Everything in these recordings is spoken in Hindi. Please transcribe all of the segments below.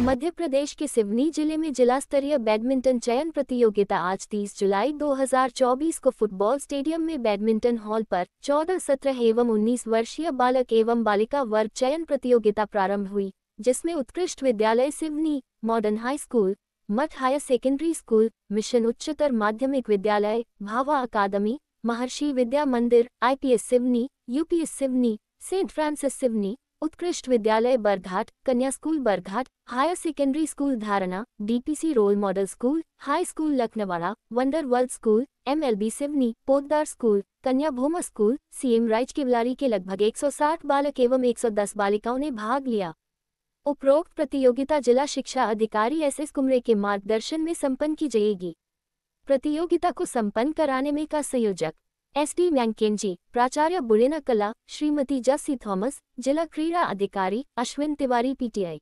मध्य प्रदेश के सिवनी जिले में जिला स्तरीय बैडमिंटन चयन प्रतियोगिता आज 30 जुलाई 2024 को फुटबॉल स्टेडियम में बैडमिंटन हॉल पर 14 सत्रह एवं 19 वर्षीय बालक एवं बालिका वर्ग चयन प्रतियोगिता प्रारंभ हुई जिसमें उत्कृष्ट विद्यालय सिवनी मॉडर्न हाई स्कूल मठ हायर सेकेंडरी स्कूल मिशन उच्चतर माध्यमिक विद्यालय भावा अकादमी Maharishi Vidya Mandir IPS Seoni UPS Seoni Saint Francis Seoni उत्कृष्ट विद्यालय बरघाट कन्या school Barghat higher secondary school धारणा DPC role model school high school Lakhnawada wonder world school MLB Seoni Potdar school कन्या Bhoma school CM rise Keolari के लगभग 160 बालक एवं 110 बालिकाओं ने भाग लिया उपरोक्त प्रतियोगिता जिला शिक्षा अधिकारी एस एस कुमरे के मार्गदर्शन में सम्पन्न की जाएगी प्रतियोगिता को सम्पन्न कराने में का संयोजक एसडी व्यंकेनजी प्राचार्य बुरेना कला श्रीमती जस्सी थॉमस जिला क्रीड़ा अधिकारी Ashwin Tiwari PTI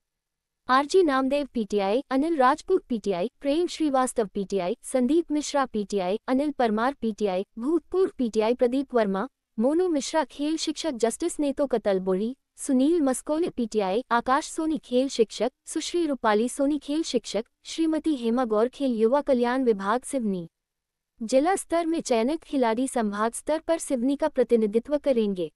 R G Namdev PTI Anil Rajput PTI Prem Shrivastava PTI Sandeep Mishra PTI Anil Parmar PTI भूतपूर्व पीटीआई प्रदीप वर्मा मोनू मिश्रा खेल शिक्षक जस्टिस नेतो कतल सुनील मस्कोली पीटीआई आकाश सोनी खेल शिक्षक सुश्री रूपाली सोनी खेल शिक्षक श्रीमती हेमा गौर खेल युवा कल्याण विभाग सिवनी जिला स्तर में चयनित खिलाड़ी संभाग स्तर पर सिवनी का प्रतिनिधित्व करेंगे